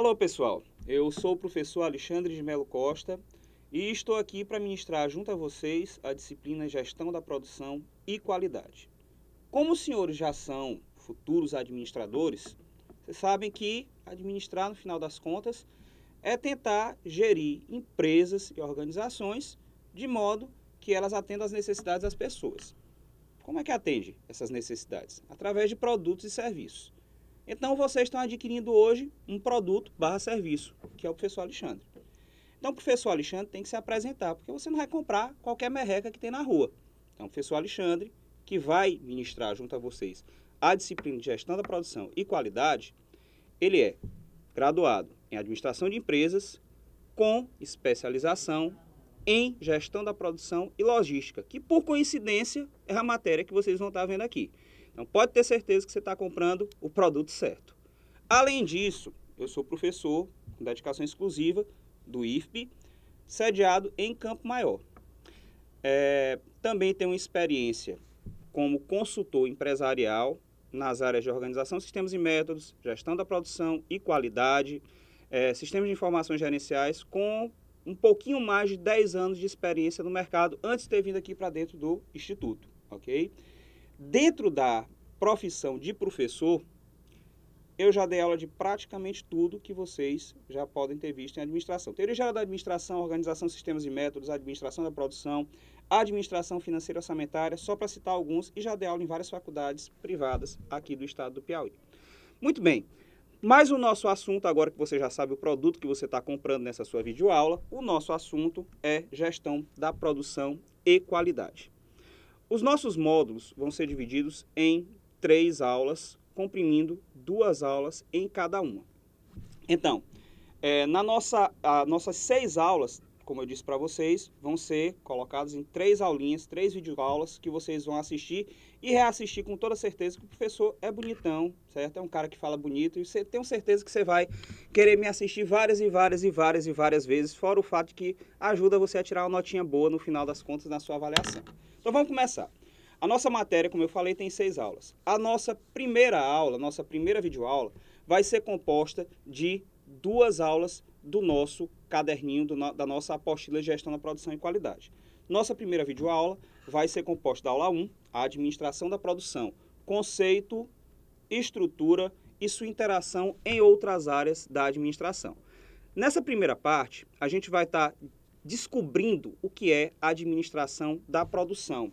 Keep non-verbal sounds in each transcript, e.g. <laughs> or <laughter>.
Alô, pessoal. Eu sou o professor Alexandre de Melo Costa e estou aqui para ministrar junto a vocês a disciplina Gestão da Produção e Qualidade. Como os senhores já são futuros administradores, vocês sabem que administrar, no final das contas, é tentar gerir empresas e organizações de modo que elas atendam às necessidades das pessoas. Como é que atende essas necessidades? Através de produtos e serviços. Então vocês estão adquirindo hoje um produto barra serviço, que é o professor Alexandre. Então o professor Alexandre tem que se apresentar, porque você não vai comprar qualquer merreca que tem na rua. Então o professor Alexandre, que vai ministrar junto a vocês a disciplina de gestão da produção e qualidade, ele é graduado em administração de empresas com especialização em gestão da produção e logística, que por coincidência é a matéria que vocês vão estar vendo aqui. Então pode ter certeza que você está comprando o produto certo. Além disso, eu sou professor com dedicação exclusiva do IFP, sediado em Campo Maior. É, também tenho experiência como consultor empresarial nas áreas de organização, sistemas e métodos, gestão da produção e qualidade, é, sistemas de informações gerenciais, com um pouquinho mais de 10 anos de experiência no mercado antes de ter vindo aqui para dentro do Instituto, ok? Dentro da profissão de professor, eu já dei aula de praticamente tudo que vocês já podem ter visto em administração. Teoria geral da administração, organização sistemas e métodos, administração da produção, administração financeira e orçamentária, só para citar alguns, e já dei aula em várias faculdades privadas aqui do estado do Piauí. Muito bem, mas o nosso assunto, agora que você já sabe o produto que você está comprando nessa sua videoaula, o nosso assunto é gestão da produção e qualidade. Os nossos módulos vão ser divididos em três aulas, comprimindo duas aulas em cada uma. Então, é, na nossa, a, nossas seis aulas, como eu disse para vocês, vão ser colocadas em três aulinhas, três videoaulas que vocês vão assistir e reassistir com toda certeza que o professor é bonitão, certo? É um cara que fala bonito e você tenho certeza que você vai querer me assistir várias e várias e várias e várias vezes, fora o fato de que ajuda você a tirar uma notinha boa no final das contas na sua avaliação. Então vamos começar. A nossa matéria, como eu falei, tem seis aulas. A nossa primeira aula, nossa primeira videoaula, vai ser composta de duas aulas do nosso caderninho, do, da nossa apostila de gestão da produção e qualidade. Nossa primeira videoaula vai ser composta da aula 1, a administração da produção, conceito, estrutura e sua interação em outras áreas da administração. Nessa primeira parte, a gente vai estar tá descobrindo o que é a administração da produção.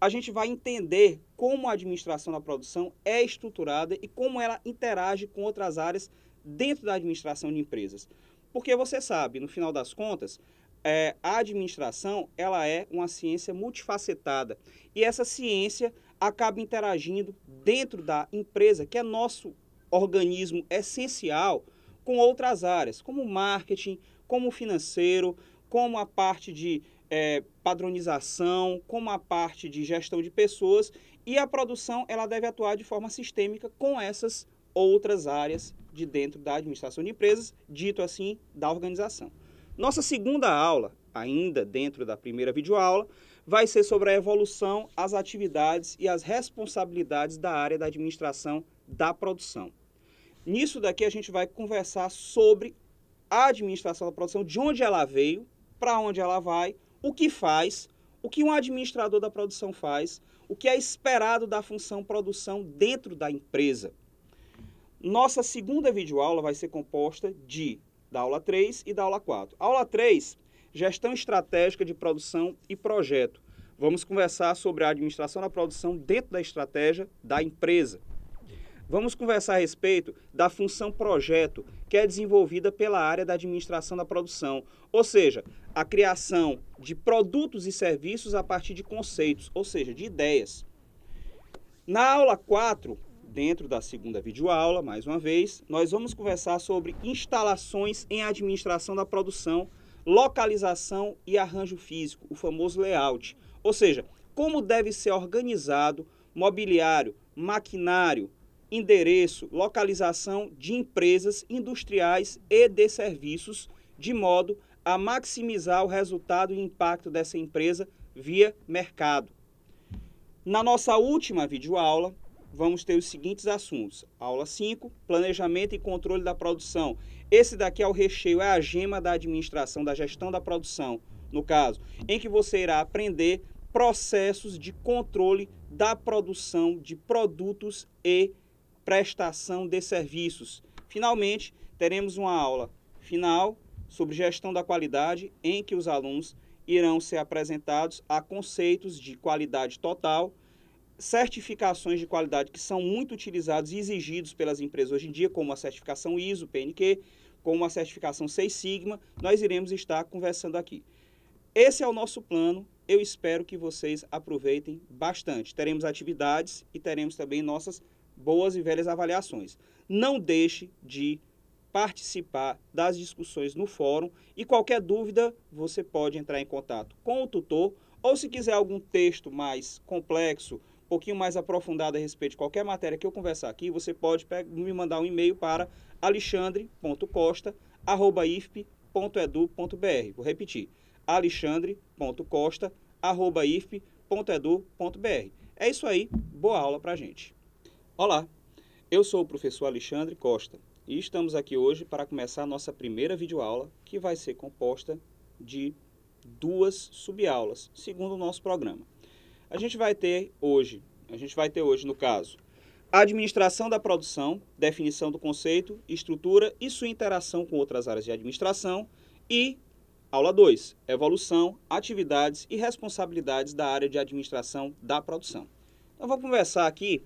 A gente vai entender como a administração da produção é estruturada e como ela interage com outras áreas dentro da administração de empresas. Porque você sabe, no final das contas, é, a administração ela é uma ciência multifacetada e essa ciência acaba interagindo dentro da empresa, que é nosso organismo essencial, com outras áreas, como marketing, como financeiro, como a parte de é, padronização, como a parte de gestão de pessoas e a produção ela deve atuar de forma sistêmica com essas outras áreas de dentro da administração de empresas, dito assim, da organização. Nossa segunda aula, ainda dentro da primeira videoaula, vai ser sobre a evolução, as atividades e as responsabilidades da área da administração da produção. Nisso daqui a gente vai conversar sobre a administração da produção, de onde ela veio, para onde ela vai, o que faz, o que um administrador da produção faz, o que é esperado da função produção dentro da empresa. Nossa segunda videoaula vai ser composta de da aula 3 e da aula 4. Aula 3, gestão estratégica de produção e projeto. Vamos conversar sobre a administração da produção dentro da estratégia da empresa. Vamos conversar a respeito da função projeto, que é desenvolvida pela área da administração da produção, ou seja, a criação de produtos e serviços a partir de conceitos, ou seja, de ideias. Na aula 4, dentro da segunda videoaula, mais uma vez, nós vamos conversar sobre instalações em administração da produção, localização e arranjo físico, o famoso layout. Ou seja, como deve ser organizado mobiliário, maquinário, endereço, localização de empresas industriais e de serviços, de modo a maximizar o resultado e impacto dessa empresa via mercado. Na nossa última videoaula, vamos ter os seguintes assuntos. Aula 5, planejamento e controle da produção. Esse daqui é o recheio, é a gema da administração, da gestão da produção, no caso, em que você irá aprender processos de controle da produção de produtos e prestação de serviços. Finalmente, teremos uma aula final sobre gestão da qualidade, em que os alunos irão ser apresentados a conceitos de qualidade total, certificações de qualidade que são muito utilizados e exigidos pelas empresas hoje em dia, como a certificação ISO, PNQ, como a certificação Seis Sigma, nós iremos estar conversando aqui. Esse é o nosso plano, eu espero que vocês aproveitem bastante. Teremos atividades e teremos também nossas boas e velhas avaliações. Não deixe de participar das discussões no fórum e qualquer dúvida você pode entrar em contato com o tutor ou se quiser algum texto mais complexo, um pouquinho mais aprofundado a respeito de qualquer matéria que eu conversar aqui, você pode me mandar um e-mail para alexandre.costa@ifp.edu.br. Vou repetir: alexandre.costa@ifp.edu.br. É isso aí, boa aula para gente. Olá, eu sou o professor Alexandre Costa. E estamos aqui hoje para começar a nossa primeira videoaula, que vai ser composta de duas subaulas, segundo o nosso programa. A gente vai ter hoje, a gente vai ter hoje, no caso, administração da produção, definição do conceito, estrutura e sua interação com outras áreas de administração e aula 2, evolução, atividades e responsabilidades da área de administração da produção. Então vamos conversar aqui,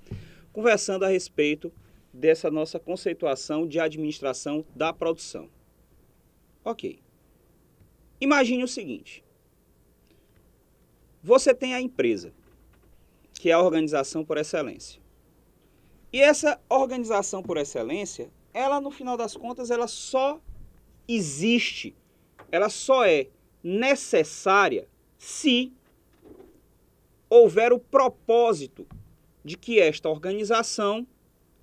conversando a respeito dessa nossa conceituação de administração da produção. Ok. Imagine o seguinte: você tem a empresa, que é a organização por excelência. E essa organização por excelência, ela no final das contas, ela só existe, ela só é necessária se houver o propósito de que esta organização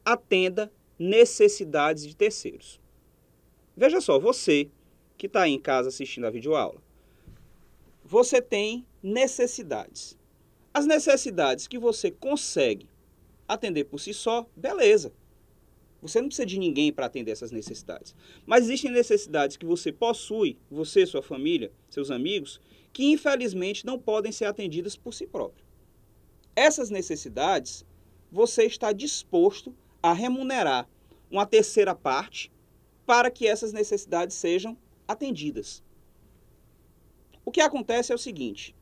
atenda necessidades de terceiros. Veja só, você que está em casa assistindo a videoaula, você tem necessidades. As necessidades que você consegue atender por si só, beleza. Você não precisa de ninguém para atender essas necessidades. Mas existem necessidades que você possui, você, sua família, seus amigos, que infelizmente não podem ser atendidas por si próprio. Essas necessidades você está disposto a a remunerar uma terceira parte para que essas necessidades sejam atendidas. O que acontece é o seguinte: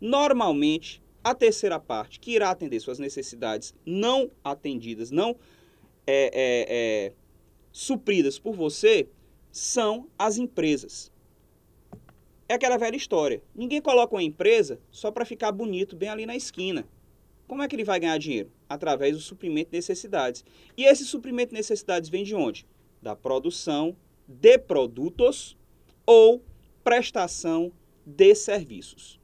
normalmente, a terceira parte que irá atender suas necessidades não atendidas, não é, é, é, supridas por você, são as empresas. É aquela velha história: ninguém coloca uma empresa só para ficar bonito bem ali na esquina. Como é que ele vai ganhar dinheiro? Através do suprimento de necessidades. E esse suprimento de necessidades vem de onde? Da produção de produtos ou prestação de serviços.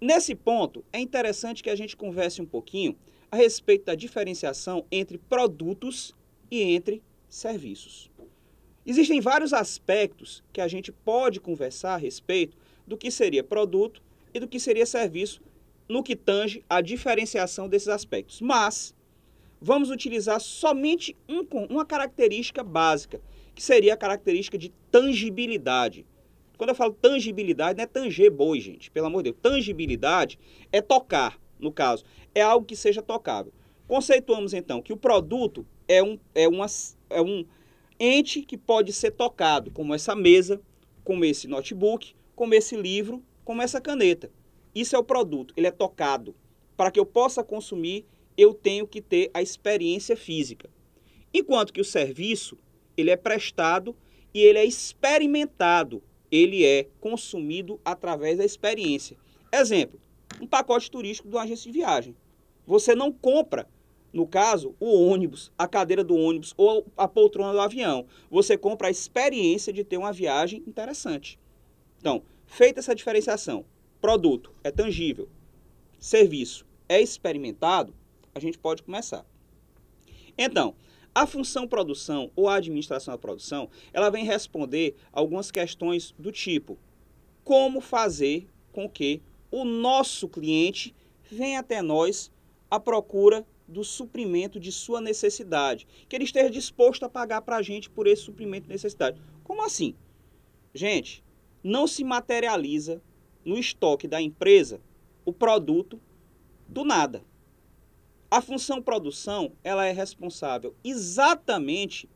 Nesse ponto, é interessante que a gente converse um pouquinho a respeito da diferenciação entre produtos e entre serviços. Existem vários aspectos que a gente pode conversar a respeito do que seria produto e do que seria serviço no que tange à diferenciação desses aspectos. Mas vamos utilizar somente um, uma característica básica, que seria a característica de tangibilidade. Quando eu falo tangibilidade, não é tanger boi, gente, pelo amor de Deus. Tangibilidade é tocar, no caso, é algo que seja tocável. Conceituamos então que o produto é um, é uma, é um ente que pode ser tocado, como essa mesa, como esse notebook, como esse livro, como essa caneta. Isso é o produto, ele é tocado. Para que eu possa consumir, eu tenho que ter a experiência física. Enquanto que o serviço, ele é prestado e ele é experimentado, ele é consumido através da experiência. Exemplo, um pacote turístico de uma agência de viagem. Você não compra, no caso, o ônibus, a cadeira do ônibus ou a poltrona do avião. Você compra a experiência de ter uma viagem interessante. Então, feita essa diferenciação, Produto é tangível. Serviço é experimentado. A gente pode começar. Então, a função produção ou a administração da produção, ela vem responder algumas questões do tipo: como fazer com que o nosso cliente venha até nós à procura do suprimento de sua necessidade, que ele esteja disposto a pagar para a gente por esse suprimento de necessidade. Como assim? Gente, não se materializa no estoque da empresa o produto do nada. A função produção, ela é responsável exatamente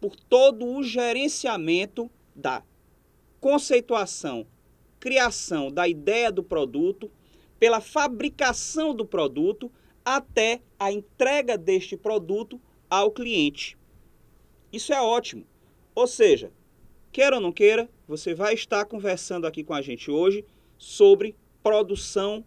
por todo o gerenciamento da conceituação, criação da ideia do produto, pela fabricação do produto até a entrega deste produto ao cliente. Isso é ótimo. Ou seja, Queira ou não queira, você vai estar conversando aqui com a gente hoje sobre produção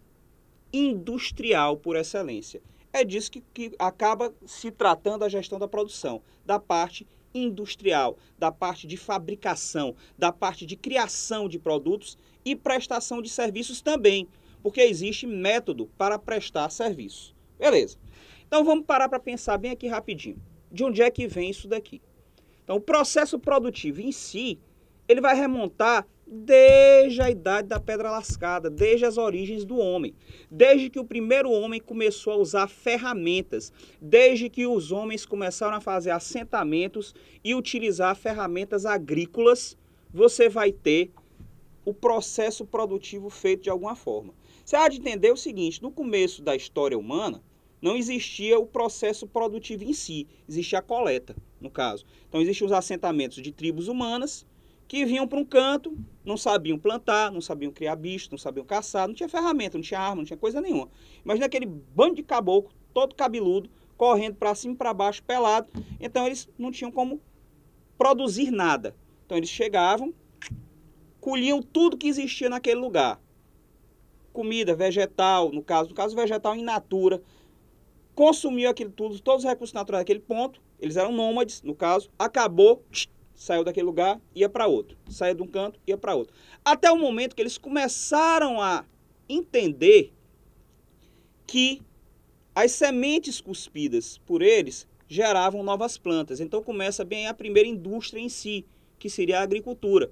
industrial por excelência. É disso que, que acaba se tratando a gestão da produção, da parte industrial, da parte de fabricação, da parte de criação de produtos e prestação de serviços também, porque existe método para prestar serviço. Beleza. Então vamos parar para pensar bem aqui rapidinho. De onde é que vem isso daqui? Então, o processo produtivo em si, ele vai remontar desde a idade da pedra lascada, desde as origens do homem, desde que o primeiro homem começou a usar ferramentas, desde que os homens começaram a fazer assentamentos e utilizar ferramentas agrícolas, você vai ter o processo produtivo feito de alguma forma. Você há de entender o seguinte: no começo da história humana, não existia o processo produtivo em si, existia a coleta no caso. Então existiam os assentamentos de tribos humanas que vinham para um canto, não sabiam plantar, não sabiam criar bicho, não sabiam caçar, não tinha ferramenta, não tinha arma, não tinha coisa nenhuma. Imagina aquele bando de caboclo, todo cabeludo, correndo para cima e para baixo, pelado. Então eles não tinham como produzir nada. Então eles chegavam, colhiam tudo que existia naquele lugar. Comida, vegetal, no caso, no caso vegetal in natura, consumiu aquilo tudo, todos os recursos naturais daquele ponto, eles eram nômades, no caso, acabou, saiu daquele lugar, ia para outro, saiu de um canto, ia para outro. Até o momento que eles começaram a entender que as sementes cuspidas por eles geravam novas plantas. Então começa bem a primeira indústria em si, que seria a agricultura.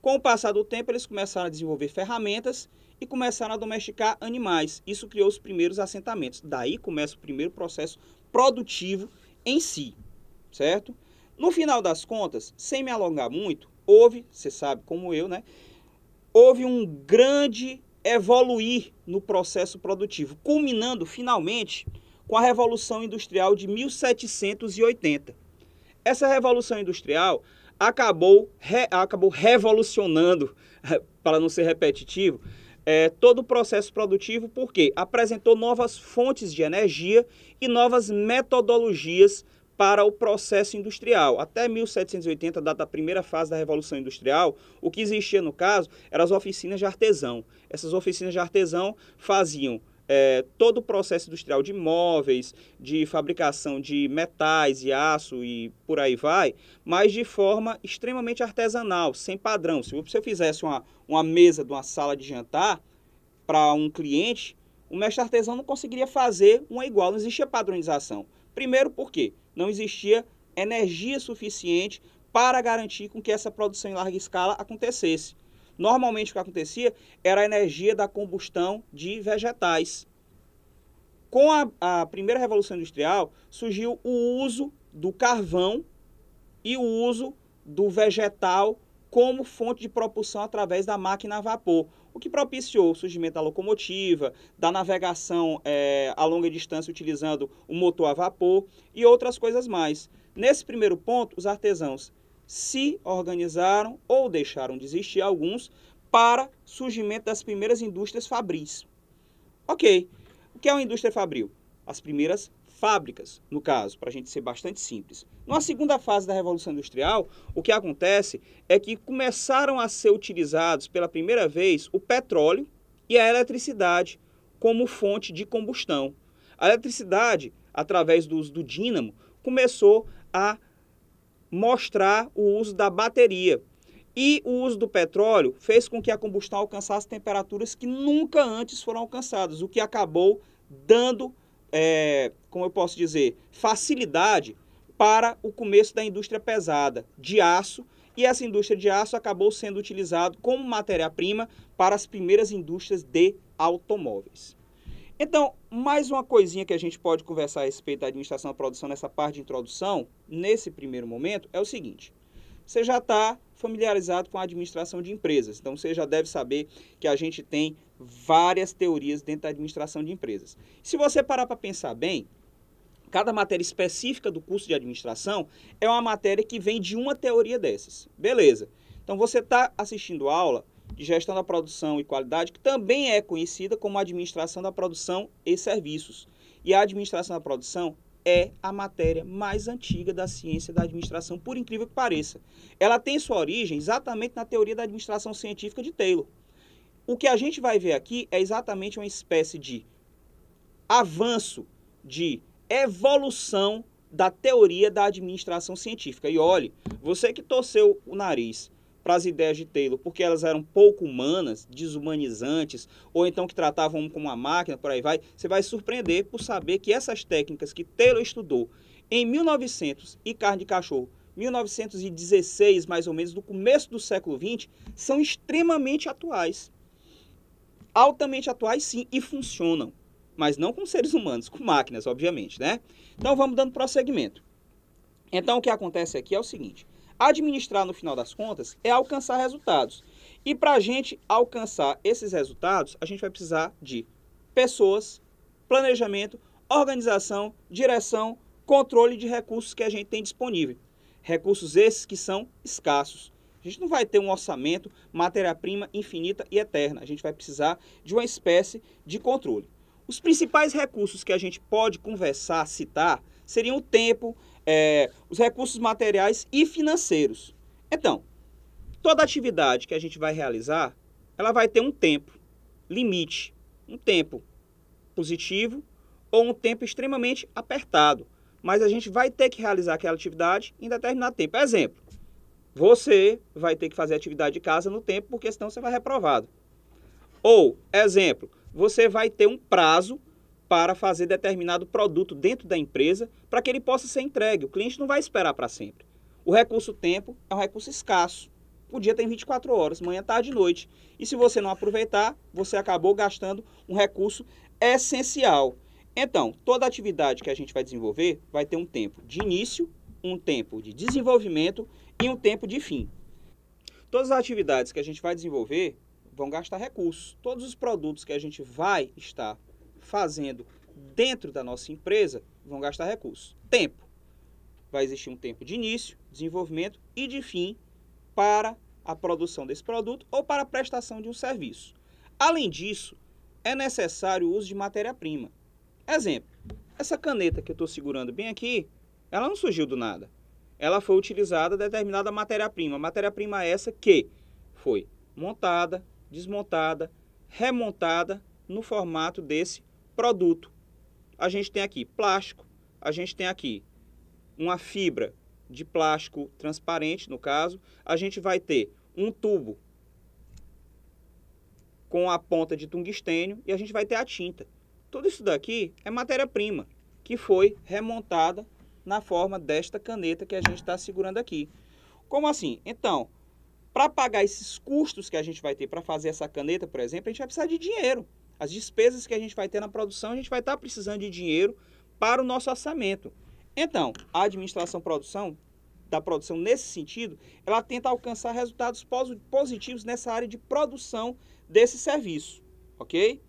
Com o passar do tempo, eles começaram a desenvolver ferramentas e começaram a domesticar animais. Isso criou os primeiros assentamentos. Daí começa o primeiro processo produtivo em si, certo? No final das contas, sem me alongar muito, houve, você sabe como eu, né? Houve um grande evoluir no processo produtivo, culminando finalmente com a Revolução Industrial de 1780. Essa Revolução Industrial acabou, re, acabou revolucionando, <laughs> para não ser repetitivo, é, todo o processo produtivo, porque apresentou novas fontes de energia e novas metodologias para o processo industrial. Até 1780, data da primeira fase da Revolução Industrial, o que existia no caso eram as oficinas de artesão. Essas oficinas de artesão faziam é, todo o processo industrial de móveis, de fabricação de metais e aço e por aí vai, mas de forma extremamente artesanal, sem padrão. Se você fizesse uma, uma mesa de uma sala de jantar para um cliente, o mestre artesão não conseguiria fazer uma igual, não existia padronização. Primeiro porque não existia energia suficiente para garantir com que essa produção em larga escala acontecesse. Normalmente o que acontecia era a energia da combustão de vegetais. Com a, a primeira revolução industrial surgiu o uso do carvão e o uso do vegetal como fonte de propulsão através da máquina a vapor, o que propiciou o surgimento da locomotiva, da navegação é, a longa distância utilizando o motor a vapor e outras coisas mais. Nesse primeiro ponto, os artesãos se organizaram ou deixaram de existir alguns para surgimento das primeiras indústrias fabris. Ok, o que é uma indústria fabril? As primeiras fábricas, no caso, para a gente ser bastante simples. Na segunda fase da Revolução Industrial, o que acontece é que começaram a ser utilizados pela primeira vez o petróleo e a eletricidade como fonte de combustão. A eletricidade, através do uso do dínamo, começou a mostrar o uso da bateria. E o uso do petróleo fez com que a combustão alcançasse temperaturas que nunca antes foram alcançadas, o que acabou dando, é, como eu posso dizer, facilidade para o começo da indústria pesada de aço. E essa indústria de aço acabou sendo utilizada como matéria-prima para as primeiras indústrias de automóveis. Então, mais uma coisinha que a gente pode conversar a respeito da administração da produção nessa parte de introdução, nesse primeiro momento, é o seguinte. Você já está familiarizado com a administração de empresas, então você já deve saber que a gente tem várias teorias dentro da administração de empresas. Se você parar para pensar bem, cada matéria específica do curso de administração é uma matéria que vem de uma teoria dessas. Beleza. Então você está assistindo aula de Gestão da Produção e Qualidade, que também é conhecida como Administração da Produção e Serviços. E a Administração da Produção é a matéria mais antiga da ciência da administração, por incrível que pareça. Ela tem sua origem exatamente na teoria da administração científica de Taylor. O que a gente vai ver aqui é exatamente uma espécie de avanço, de evolução da teoria da administração científica. E olhe, você que torceu o nariz para as ideias de Taylor, porque elas eram pouco humanas, desumanizantes, ou então que tratavam como uma máquina, por aí vai, você vai surpreender por saber que essas técnicas que Taylor estudou em 1900 e carne de cachorro, 1916 mais ou menos, do começo do século 20, são extremamente atuais. Altamente atuais sim e funcionam, mas não com seres humanos, com máquinas, obviamente, né? Então vamos dando prosseguimento. Então o que acontece aqui é o seguinte, Administrar, no final das contas, é alcançar resultados. E para a gente alcançar esses resultados, a gente vai precisar de pessoas, planejamento, organização, direção, controle de recursos que a gente tem disponível. Recursos esses que são escassos. A gente não vai ter um orçamento, matéria-prima infinita e eterna. A gente vai precisar de uma espécie de controle. Os principais recursos que a gente pode conversar, citar, seriam o tempo, é, os recursos materiais e financeiros. Então, toda atividade que a gente vai realizar, ela vai ter um tempo limite, um tempo positivo ou um tempo extremamente apertado. Mas a gente vai ter que realizar aquela atividade em determinado tempo. Exemplo, você vai ter que fazer atividade de casa no tempo, porque senão você vai reprovado. Ou, exemplo, você vai ter um prazo para fazer determinado produto dentro da empresa para que ele possa ser entregue. O cliente não vai esperar para sempre. O recurso tempo é um recurso escasso. O dia tem 24 horas, manhã, tarde e noite. E se você não aproveitar, você acabou gastando um recurso essencial. Então, toda atividade que a gente vai desenvolver vai ter um tempo de início, um tempo de desenvolvimento e um tempo de fim. Todas as atividades que a gente vai desenvolver vão gastar recursos. Todos os produtos que a gente vai estar fazendo dentro da nossa empresa vão gastar recursos. Tempo. Vai existir um tempo de início, desenvolvimento e de fim para a produção desse produto ou para a prestação de um serviço. Além disso, é necessário o uso de matéria-prima. Exemplo, essa caneta que eu estou segurando bem aqui, ela não surgiu do nada. Ela foi utilizada determinada matéria-prima. Matéria-prima essa que foi montada, desmontada, remontada no formato desse produto. A gente tem aqui plástico, a gente tem aqui uma fibra de plástico transparente, no caso, a gente vai ter um tubo com a ponta de tungstênio e a gente vai ter a tinta. Tudo isso daqui é matéria-prima que foi remontada na forma desta caneta que a gente está segurando aqui. Como assim? Então, para pagar esses custos que a gente vai ter para fazer essa caneta, por exemplo, a gente vai precisar de dinheiro as despesas que a gente vai ter na produção, a gente vai estar tá precisando de dinheiro para o nosso orçamento. Então, a administração produção da produção nesse sentido, ela tenta alcançar resultados positivos nessa área de produção desse serviço, ok?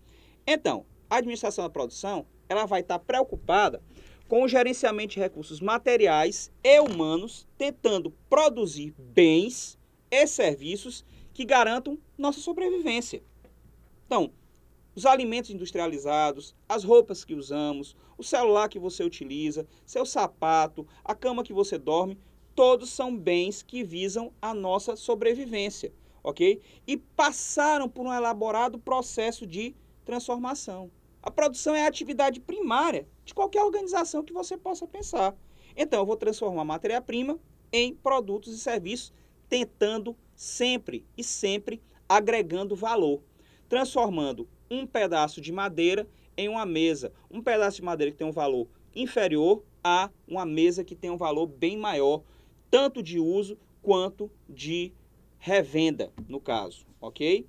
Então, a administração da produção, ela vai estar tá preocupada com o gerenciamento de recursos materiais e humanos, tentando produzir bens e serviços que garantam nossa sobrevivência. Então, os alimentos industrializados, as roupas que usamos, o celular que você utiliza, seu sapato, a cama que você dorme, todos são bens que visam a nossa sobrevivência, ok? E passaram por um elaborado processo de transformação. A produção é a atividade primária de qualquer organização que você possa pensar. Então, eu vou transformar matéria-prima em produtos e serviços, tentando sempre e sempre agregando valor, transformando um pedaço de madeira em uma mesa. Um pedaço de madeira que tem um valor inferior a uma mesa que tem um valor bem maior, tanto de uso quanto de revenda, no caso, ok?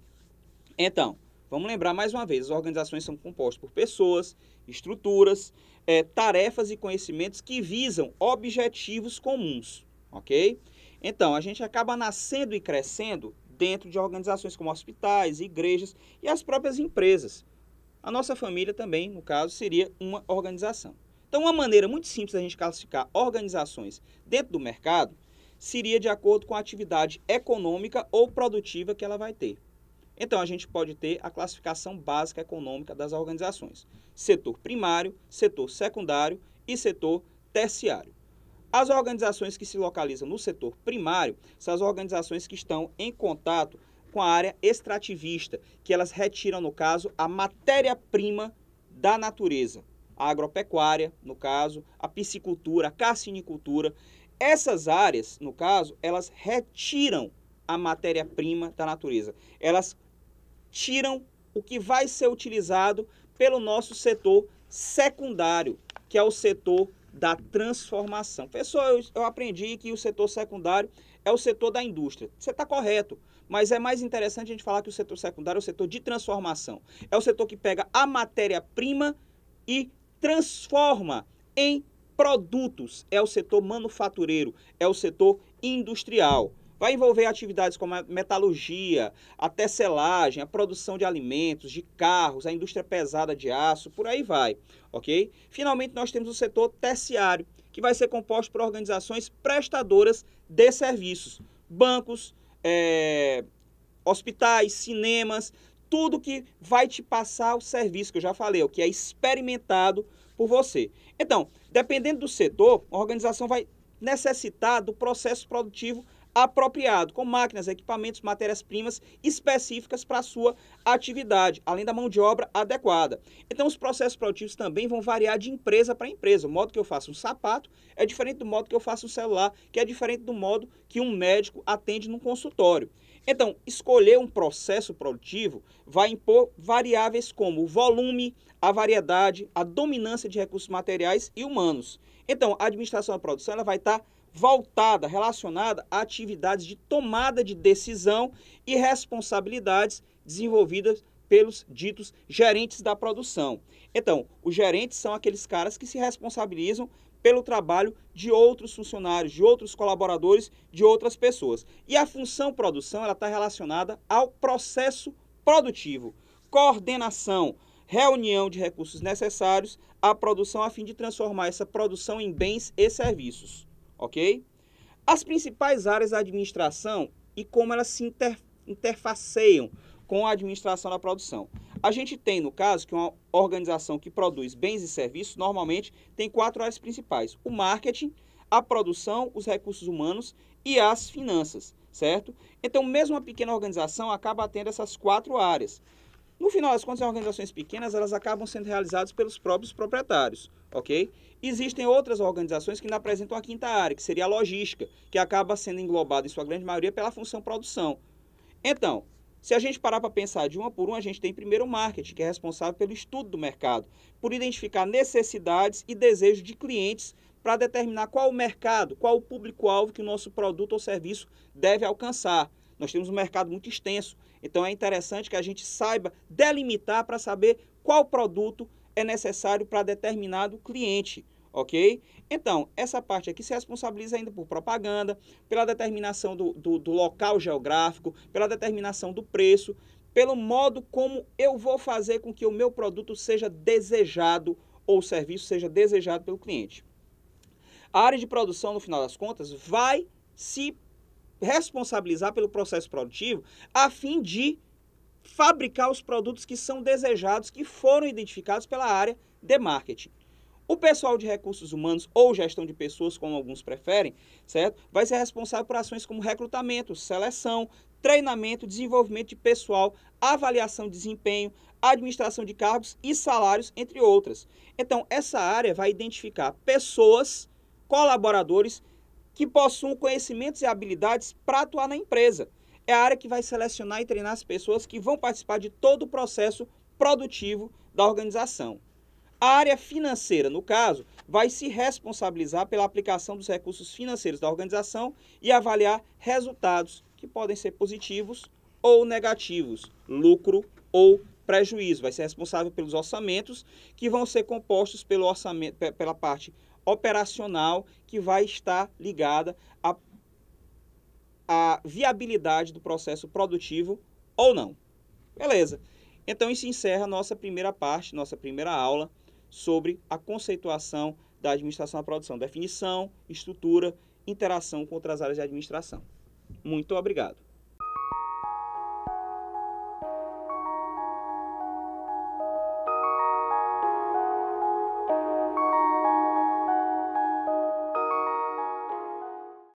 Então, vamos lembrar mais uma vez, as organizações são compostas por pessoas, estruturas, é, tarefas e conhecimentos que visam objetivos comuns, ok? Então, a gente acaba nascendo e crescendo dentro de organizações como hospitais, igrejas e as próprias empresas. A nossa família também, no caso, seria uma organização. Então, uma maneira muito simples da gente classificar organizações dentro do mercado seria de acordo com a atividade econômica ou produtiva que ela vai ter. Então, a gente pode ter a classificação básica econômica das organizações: setor primário, setor secundário e setor terciário. As organizações que se localizam no setor primário são as organizações que estão em contato com a área extrativista, que elas retiram, no caso, a matéria-prima da natureza. A agropecuária, no caso, a piscicultura, a carcinicultura. Essas áreas, no caso, elas retiram a matéria-prima da natureza. Elas tiram o que vai ser utilizado pelo nosso setor secundário, que é o setor da transformação. Pessoal, eu, eu aprendi que o setor secundário é o setor da indústria. Você está correto, mas é mais interessante a gente falar que o setor secundário é o setor de transformação. É o setor que pega a matéria-prima e transforma em produtos. É o setor manufatureiro, é o setor industrial. Vai envolver atividades como a metalurgia, a tecelagem, a produção de alimentos, de carros, a indústria pesada de aço, por aí vai, ok? Finalmente, nós temos o setor terciário, que vai ser composto por organizações prestadoras de serviços, bancos, é, hospitais, cinemas, tudo que vai te passar o serviço que eu já falei, o que é experimentado por você. Então, dependendo do setor, a organização vai necessitar do processo produtivo apropriado, com máquinas, equipamentos, matérias-primas específicas para a sua atividade, além da mão de obra adequada. Então, os processos produtivos também vão variar de empresa para empresa. O modo que eu faço um sapato é diferente do modo que eu faço um celular, que é diferente do modo que um médico atende num consultório. Então, escolher um processo produtivo vai impor variáveis como o volume, a variedade, a dominância de recursos materiais e humanos. Então, a administração da produção ela vai estar tá voltada, relacionada a atividades de tomada de decisão e responsabilidades desenvolvidas pelos ditos gerentes da produção. Então, os gerentes são aqueles caras que se responsabilizam pelo trabalho de outros funcionários, de outros colaboradores, de outras pessoas. E a função produção ela está relacionada ao processo produtivo, coordenação, reunião de recursos necessários à produção a fim de transformar essa produção em bens e serviços ok? As principais áreas da administração e como elas se inter, interfaceiam com a administração da produção. A gente tem, no caso, que uma organização que produz bens e serviços normalmente tem quatro áreas principais: o marketing, a produção, os recursos humanos e as finanças, certo? Então, mesmo uma pequena organização acaba tendo essas quatro áreas. No final das contas, as organizações pequenas elas acabam sendo realizadas pelos próprios proprietários, ok? Existem outras organizações que ainda apresentam a quinta área, que seria a logística, que acaba sendo englobada em sua grande maioria pela função produção. Então, se a gente parar para pensar de uma por uma, a gente tem primeiro o marketing, que é responsável pelo estudo do mercado, por identificar necessidades e desejos de clientes para determinar qual o mercado, qual o público-alvo que o nosso produto ou serviço deve alcançar. Nós temos um mercado muito extenso, então é interessante que a gente saiba delimitar para saber qual produto é necessário para determinado cliente, ok? Então, essa parte aqui se responsabiliza ainda por propaganda, pela determinação do, do, do local geográfico, pela determinação do preço, pelo modo como eu vou fazer com que o meu produto seja desejado ou o serviço seja desejado pelo cliente. A área de produção, no final das contas, vai se responsabilizar pelo processo produtivo a fim de fabricar os produtos que são desejados, que foram identificados pela área de marketing. O pessoal de recursos humanos ou gestão de pessoas, como alguns preferem, certo? Vai ser responsável por ações como recrutamento, seleção, treinamento, desenvolvimento de pessoal, avaliação de desempenho, administração de cargos e salários, entre outras. Então, essa área vai identificar pessoas, colaboradores que possuam conhecimentos e habilidades para atuar na empresa é a área que vai selecionar e treinar as pessoas que vão participar de todo o processo produtivo da organização. A área financeira, no caso, vai se responsabilizar pela aplicação dos recursos financeiros da organização e avaliar resultados que podem ser positivos ou negativos, lucro ou prejuízo. Vai ser responsável pelos orçamentos que vão ser compostos pelo orçamento, pela parte operacional que vai estar ligada à a viabilidade do processo produtivo ou não. Beleza. Então isso encerra nossa primeira parte, nossa primeira aula sobre a conceituação da administração da produção, definição, estrutura, interação com outras áreas de administração. Muito obrigado.